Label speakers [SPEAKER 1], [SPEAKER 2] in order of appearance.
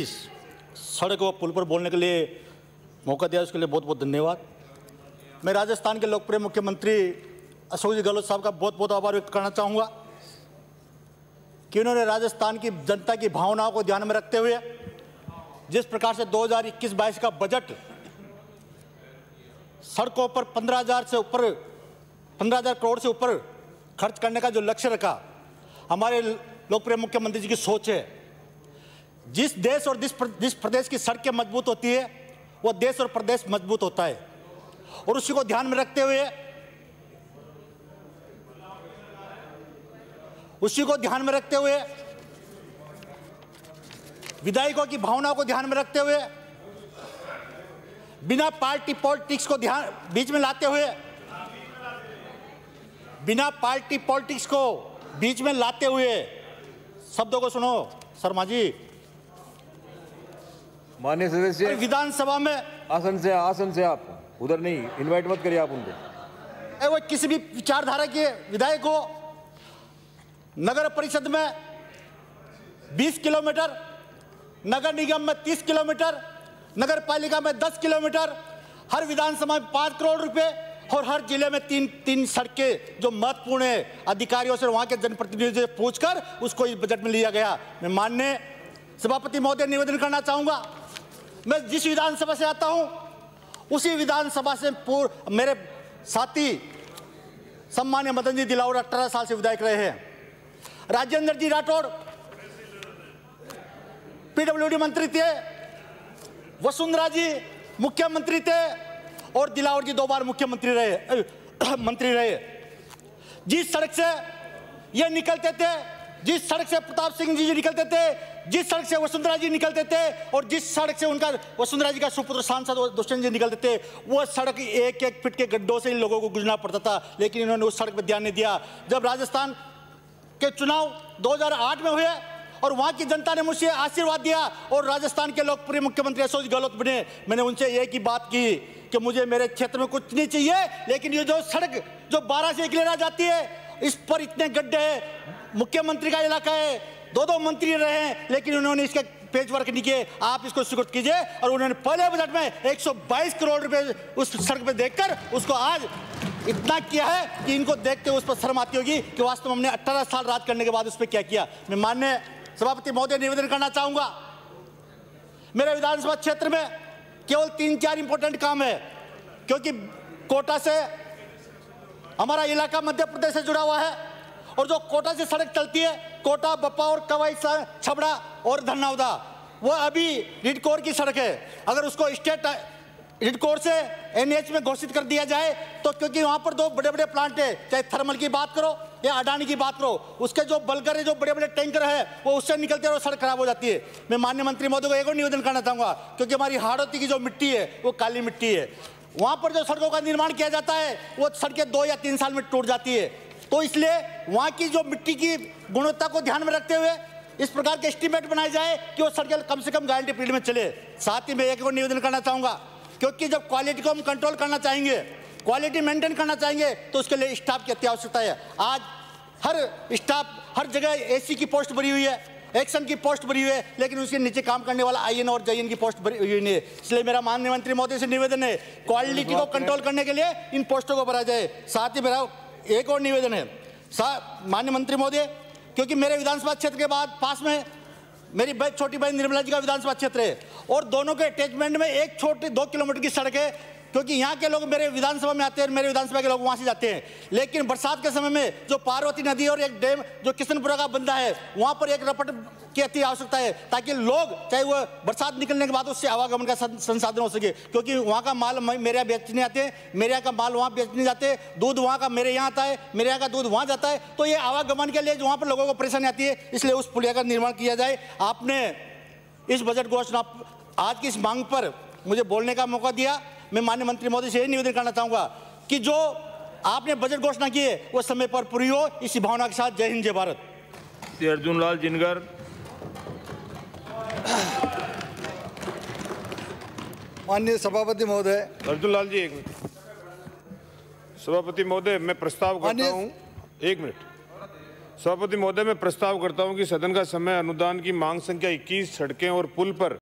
[SPEAKER 1] सड़क व पुल पर बोलने के लिए मौका दिया उसके लिए बहुत बहुत धन्यवाद मैं राजस्थान के लोकप्रिय मुख्यमंत्री अशोक जी गहलोत साहब का बहुत बहुत आभार व्यक्त करना चाहूँगा कि उन्होंने राजस्थान की जनता की भावनाओं को ध्यान में रखते हुए जिस प्रकार से 2021-22 का बजट सड़कों पर 15,000 से ऊपर 15,000 करोड़ से ऊपर खर्च करने का जो लक्ष्य रखा हमारे लोकप्रिय मुख्यमंत्री जी की सोच है जिस देश और जिस प्रदेश की सड़कें मजबूत होती है वो देश और प्रदेश मजबूत होता है और उसी को ध्यान में रखते हुए उसी को ध्यान में रखते हुए विधायकों की भावना को ध्यान में रखते हुए बिना पार्टी पॉलिटिक्स को ध्यान बीच में लाते हुए बिना पार्टी पॉलिटिक्स को बीच में लाते हुए शब्दों को सुनो शर्मा जी माननीय सदस्य विधानसभा में आसन से आसन से आप उधर नहीं इनवाइट मत करिए आप उनको वो किसी भी विचारधारा के विधायक को नगर परिषद में 20 किलोमीटर नगर निगम में 30 किलोमीटर नगर पालिका में 10 किलोमीटर हर विधानसभा में पाँच करोड़ रुपए और हर जिले में तीन तीन सड़कें जो महत्वपूर्ण है अधिकारियों से वहाँ के जनप्रतिनिधियों से पूछकर उसको इस बजट में लिया गया मैं माननीय सभापति महोदय निवेदन करना चाहूँगा मैं जिस विधानसभा से आता हूं उसी विधानसभा से पूर्व मेरे साथी सम्मान्य मदन जी दिलावर अठारह साल से विधायक रहे हैं राजेंद्र जी राठौड़ पीडब्ल्यूडी मंत्री थे वसुंधरा जी मुख्यमंत्री थे और दिलावर जी दो बार मुख्यमंत्री रहे मंत्री रहे जिस सड़क से ये निकलते थे जिस सड़क से प्रताप सिंह जी निकलते थे जिस सड़क से वसुंधरा जी निकलते थे और जिस सड़क से उनका वसुंधरा जी का सुपुत्र सांसद दुष्यंत जी निकलते थे वो सड़क एक एक फिट के गड्ढों से इन लोगों को गुजरना पड़ता था लेकिन इन्होंने उस सड़क पर ध्यान नहीं दिया जब राजस्थान के चुनाव दो में हुए और वहां की जनता ने मुझसे आशीर्वाद दिया और राजस्थान के लोकप्रिय मुख्यमंत्री अशोक गहलोत बने मैंने उनसे एक ही बात की कि मुझे मेरे क्षेत्र में कुछ नहीं चाहिए लेकिन ये जो सड़क जो बारह से एक लेना जाती है इस पर इतने गड्ढे हैं मुख्यमंत्री का इलाका है दो दो मंत्री रहे हैं लेकिन उन्होंने इसके पेज वर्क नहीं किए आप इसको स्वीकृत कीजिए और उन्होंने पहले बजट में 122 करोड़ रुपए उस सड़क पर देखकर उसको आज इतना किया है कि इनको देख के उस पर शर्म आती होगी कि वास्तव में हमने अट्ठारह साल राज करने के बाद उस पर क्या किया मैं मान्य सभापति महोदय निवेदन करना चाहूंगा मेरे विधानसभा क्षेत्र में केवल तीन चार इंपोर्टेंट काम है क्योंकि कोटा से हमारा इलाका मध्य प्रदेश से जुड़ा हुआ है और जो कोटा से सड़क चलती है कोटा बप्पा और कवाई छबड़ा और धन्नावदा वो अभी रिडकोर की सड़क है अगर उसको स्टेट रिडकोर से एनएच में घोषित कर दिया जाए तो क्योंकि वहां पर दो बड़े बड़े प्लांट है चाहे थर्मल की बात करो या अडानी की बात करो उसके जो बलगर है जो बड़े बड़े टैंकर है वो उससे निकलते और सड़क खराब हो जाती है मैं माननीय मंत्री मोदी को एक और निवेदन करना चाहूँगा क्योंकि हमारी हाड़ौती की जो मिट्टी है वो काली मिट्टी है वहाँ पर जो सड़कों का निर्माण किया जाता है वो सड़कें दो या तीन साल में टूट जाती है तो इसलिए वहाँ की जो मिट्टी की गुणवत्ता को ध्यान में रखते हुए इस प्रकार के एस्टीमेट बनाए जाए कि वो सर्कल कम से कम गारंटी पीरियड में चले साथ ही मैं एक और निवेदन करना चाहूँगा क्योंकि जब क्वालिटी को हम कंट्रोल करना चाहेंगे क्वालिटी मेंटेन करना चाहेंगे तो उसके लिए स्टाफ की अत्यावश्यकता है आज हर स्टाफ हर जगह ए की पोस्ट भरी हुई है एक्शन की पोस्ट भरी हुई है लेकिन उसके नीचे काम करने वाला आई और जे की पोस्ट भरी हुई नहीं है इसलिए मेरा माननीय मंत्री मोदी से निवेदन है क्वालिटी को कंट्रोल करने के लिए इन पोस्टों को भरा जाए साथ ही मेरा एक और निवेदन है सर मान्य मंत्री महोदय क्योंकि मेरे विधानसभा क्षेत्र के बाद पास में मेरी छोटी बहन निर्मला जी का विधानसभा क्षेत्र है और दोनों के अटैचमेंट में एक छोटी दो किलोमीटर की सड़क है क्योंकि यहाँ के लोग मेरे विधानसभा में आते हैं मेरे विधानसभा के लोग वहाँ से जाते हैं लेकिन बरसात के समय में जो पार्वती नदी और एक डैम जो किशनपुरा का बंदा है वहाँ पर एक रपट की अति आवश्यकता है ताकि लोग चाहे वह बरसात निकलने के बाद उससे आवागमन का संसाधन हो सके क्योंकि वहाँ का माल मेरे यहाँ बेचने आते हैं मेरे यहाँ का माल वहाँ बेचने जाते हैं दूध वहाँ का मेरे यहाँ आता है मेरे यहाँ का दूध वहाँ जाता है तो ये आवागमन के लिए वहाँ पर लोगों को परेशानी आती है इसलिए उस पुलिया का निर्माण किया जाए आपने इस बजट घोषणा आज की इस मांग पर मुझे बोलने का मौका दिया मैं माननीय मंत्री मोदी से यही निवेदन करना चाहूँगा कि जो आपने बजट घोषणा की है वो समय पर पूरी हो इसी भावना के साथ जय हिंद जय भारत अर्जुन लाल जिनगर माननीय सभापति महोदय अर्जुन लाल जी एक मिनट सभापति महोदय मैं प्रस्ताव करता हूँ एक मिनट सभापति महोदय मैं प्रस्ताव करता हूँ कि सदन का समय अनुदान की मांग संख्या 21 सड़कें और पुल पर